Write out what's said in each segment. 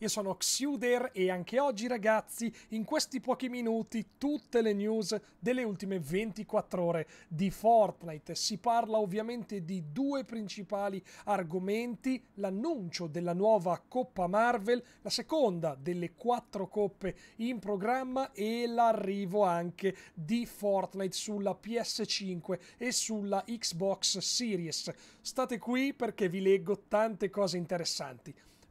Io sono Xuder e anche oggi ragazzi, in questi pochi minuti, tutte le news delle ultime 24 ore di Fortnite. Si parla ovviamente di due principali argomenti, l'annuncio della nuova Coppa Marvel, la seconda delle quattro coppe in programma e l'arrivo anche di Fortnite sulla PS5 e sulla Xbox Series. State qui perché vi leggo tante cose interessanti.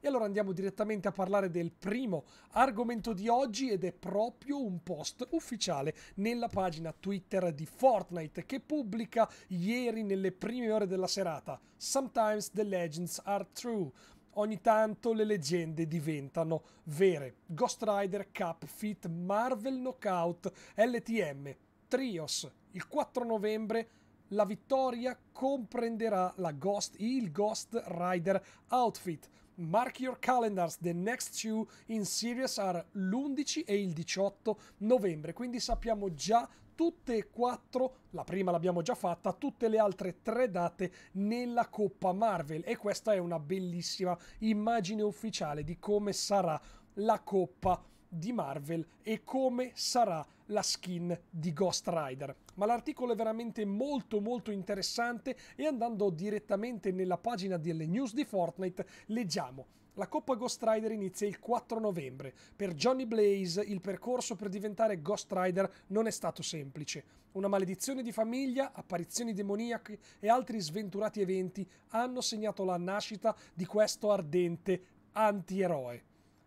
E allora andiamo direttamente a parlare del primo argomento di oggi ed è proprio un post ufficiale nella pagina Twitter di Fortnite che pubblica ieri nelle prime ore della serata. Sometimes the legends are true. Ogni tanto le leggende diventano vere. Ghost Rider, Cup, Fit, Marvel Knockout, LTM, Trios. Il 4 novembre la vittoria comprenderà la Ghost, il Ghost Rider Outfit Mark your calendars, the next two in series are l'11 e il 18 novembre, quindi sappiamo già tutte e quattro, la prima l'abbiamo già fatta, tutte le altre tre date nella Coppa Marvel e questa è una bellissima immagine ufficiale di come sarà la Coppa di Marvel e come sarà la skin di Ghost Rider ma l'articolo è veramente molto molto interessante e andando direttamente nella pagina delle news di Fortnite leggiamo la Coppa Ghost Rider inizia il 4 novembre. Per Johnny Blaze il percorso per diventare Ghost Rider non è stato semplice. Una maledizione di famiglia, apparizioni demoniache e altri sventurati eventi hanno segnato la nascita di questo ardente antieroe.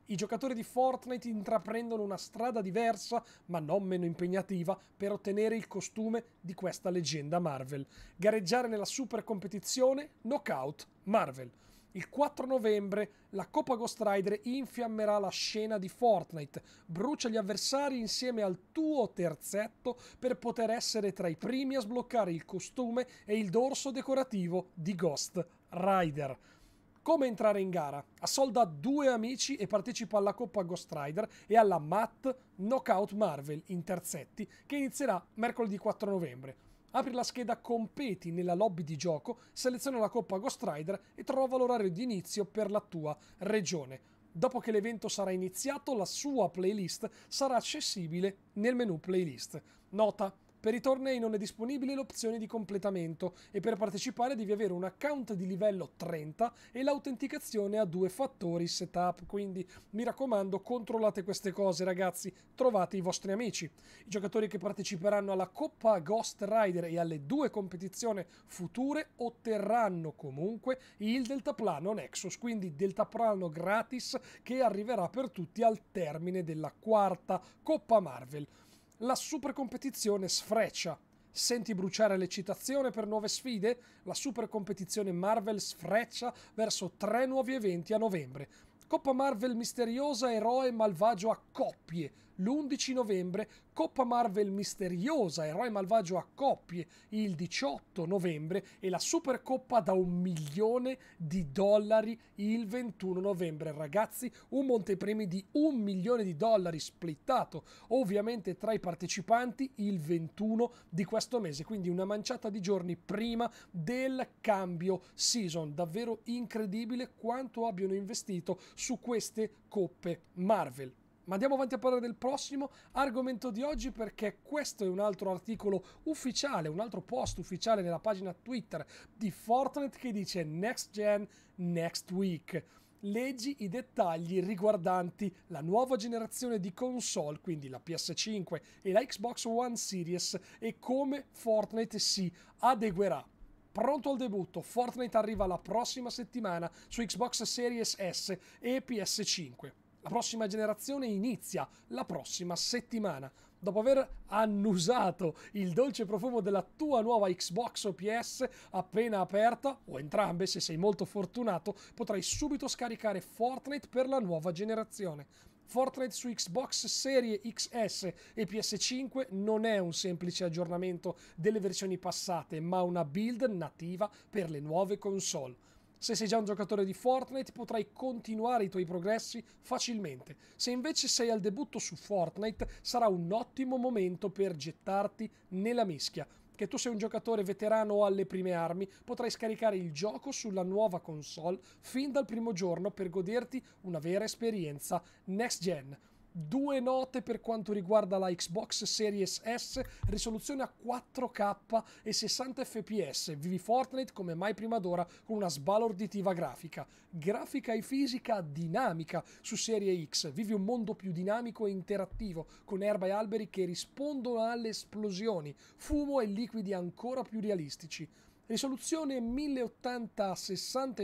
I giocatori di Fortnite intraprendono una strada diversa, ma non meno impegnativa, per ottenere il costume di questa leggenda Marvel. Gareggiare nella super competizione Knockout Marvel. Il 4 novembre la Coppa Ghost Rider infiammerà la scena di Fortnite, brucia gli avversari insieme al tuo terzetto per poter essere tra i primi a sbloccare il costume e il dorso decorativo di Ghost Rider. Come entrare in gara? Assolda due amici e partecipa alla Coppa Ghost Rider e alla MAT Knockout Marvel in terzetti che inizierà mercoledì 4 novembre. Apri la scheda Competi nella lobby di gioco, seleziona la Coppa Ghost Rider e trova l'orario di inizio per la tua regione. Dopo che l'evento sarà iniziato, la sua playlist sarà accessibile nel menu playlist. Nota, per i tornei non è disponibile l'opzione di completamento e per partecipare devi avere un account di livello 30 e l'autenticazione a due fattori setup, quindi mi raccomando controllate queste cose ragazzi, trovate i vostri amici. I giocatori che parteciperanno alla Coppa Ghost Rider e alle due competizioni future otterranno comunque il deltaplano Nexus, quindi deltaplano gratis che arriverà per tutti al termine della quarta Coppa Marvel la super competizione sfreccia. Senti bruciare l'eccitazione per nuove sfide? La super competizione Marvel sfreccia verso tre nuovi eventi a novembre. Coppa Marvel misteriosa, eroe malvagio a coppie, l'11 novembre, Coppa Marvel misteriosa, eroe malvagio a coppie il 18 novembre e la Supercoppa da un milione di dollari il 21 novembre. Ragazzi, un montepremi di un milione di dollari splittato ovviamente tra i partecipanti il 21 di questo mese, quindi una manciata di giorni prima del cambio season. Davvero incredibile quanto abbiano investito su queste coppe Marvel. Ma andiamo avanti a parlare del prossimo argomento di oggi perché questo è un altro articolo ufficiale, un altro post ufficiale nella pagina Twitter di Fortnite che dice Next Gen Next Week. Leggi i dettagli riguardanti la nuova generazione di console, quindi la PS5 e la Xbox One Series e come Fortnite si adeguerà pronto al debutto. Fortnite arriva la prossima settimana su Xbox Series S e PS5. La prossima generazione inizia la prossima settimana. Dopo aver annusato il dolce profumo della tua nuova Xbox OPS appena aperta, o entrambe se sei molto fortunato, potrai subito scaricare Fortnite per la nuova generazione. Fortnite su Xbox Serie XS e PS5 non è un semplice aggiornamento delle versioni passate, ma una build nativa per le nuove console. Se sei già un giocatore di Fortnite potrai continuare i tuoi progressi facilmente. Se invece sei al debutto su Fortnite sarà un ottimo momento per gettarti nella mischia. Che tu sei un giocatore veterano o alle prime armi, potrai scaricare il gioco sulla nuova console fin dal primo giorno per goderti una vera esperienza next gen. Due note per quanto riguarda la Xbox Series S, risoluzione a 4K e 60 fps. Vivi Fortnite come mai prima d'ora con una sbalorditiva grafica. Grafica e fisica dinamica su Serie X. Vivi un mondo più dinamico e interattivo con erba e alberi che rispondono alle esplosioni, fumo e liquidi ancora più realistici. Risoluzione 1080-60 a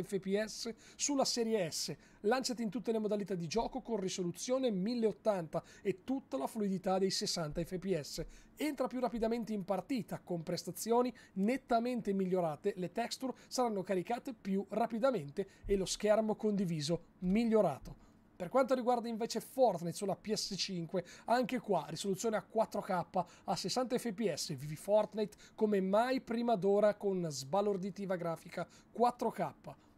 fps sulla serie S, lanciati in tutte le modalità di gioco con risoluzione 1080 e tutta la fluidità dei 60 fps. Entra più rapidamente in partita, con prestazioni nettamente migliorate, le texture saranno caricate più rapidamente e lo schermo condiviso migliorato. Per quanto riguarda invece Fortnite sulla PS5, anche qua risoluzione a 4K a 60 fps, vivi Fortnite come mai prima d'ora con sbalorditiva grafica 4K.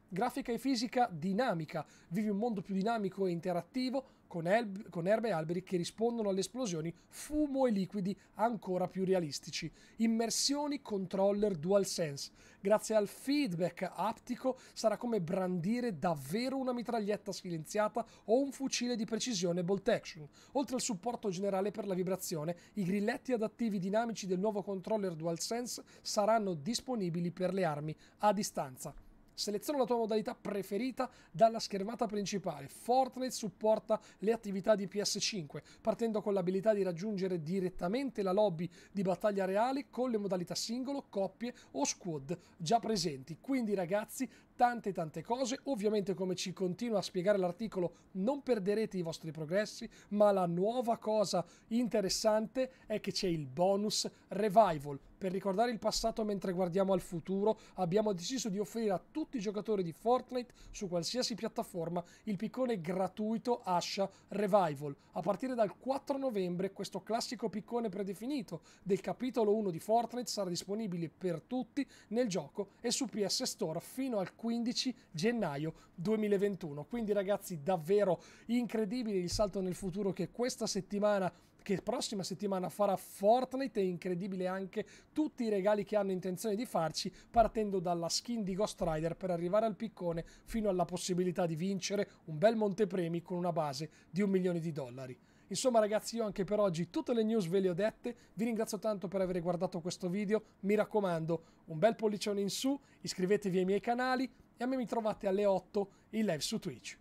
Grafica e fisica dinamica, vivi un mondo più dinamico e interattivo con, el- con erbe e alberi che rispondono alle esplosioni, fumo e liquidi ancora più realistici, immersioni controller DualSense. Grazie al feedback aptico sarà come brandire davvero una mitraglietta silenziata o un fucile di precisione bolt action. Oltre al supporto generale per la vibrazione, i grilletti adattivi dinamici del nuovo controller DualSense saranno disponibili per le armi a distanza. Seleziona la tua modalità preferita dalla schermata principale. Fortnite supporta le attività di PS5, partendo con l'abilità di raggiungere direttamente la lobby di battaglia reale con le modalità singolo, coppie o squad già presenti. Quindi ragazzi, tante tante cose, ovviamente come ci continua a spiegare l'articolo non perderete i vostri progressi, ma la nuova cosa interessante è che c'è il bonus revival. Per ricordare il passato mentre guardiamo al futuro abbiamo deciso di offrire a tutti i giocatori di Fortnite su qualsiasi piattaforma il piccone gratuito Asha Revival. A partire dal 4 novembre questo classico piccone predefinito del capitolo 1 di Fortnite sarà disponibile per tutti nel gioco e su PS Store fino al 15 15 gennaio 2021. Quindi ragazzi davvero incredibile il salto nel futuro che questa settimana che prossima settimana farà Fortnite è incredibile anche tutti i regali che hanno intenzione di farci partendo dalla skin di Ghost Rider per arrivare al piccone fino alla possibilità di vincere un bel montepremi con una base di un milione di dollari. Insomma ragazzi io anche per oggi tutte le news ve le ho dette, vi ringrazio tanto per aver guardato questo video, mi raccomando un bel pollicione in su, iscrivetevi ai miei canali e a me mi trovate alle 8 in live su Twitch.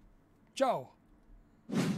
Ciao!